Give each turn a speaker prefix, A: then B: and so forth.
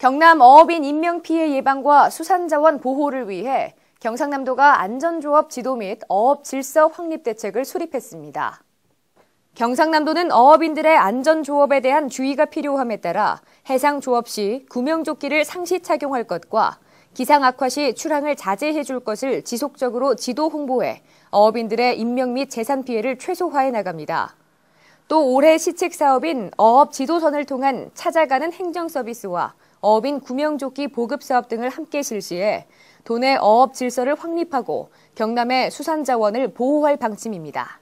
A: 경남 어업인 인명피해 예방과 수산자원 보호를 위해 경상남도가 안전조업 지도 및 어업 질서 확립 대책을 수립했습니다. 경상남도는 어업인들의 안전조업에 대한 주의가 필요함에 따라 해상조업 시 구명조끼를 상시 착용할 것과 기상 악화 시 출항을 자제해 줄 것을 지속적으로 지도 홍보해 어업인들의 인명 및 재산 피해를 최소화해 나갑니다. 또 올해 시책 사업인 어업 지도선을 통한 찾아가는 행정 서비스와 어업인 구명조끼 보급 사업 등을 함께 실시해 도내 어업 질서를 확립하고 경남의 수산 자원을 보호할 방침입니다.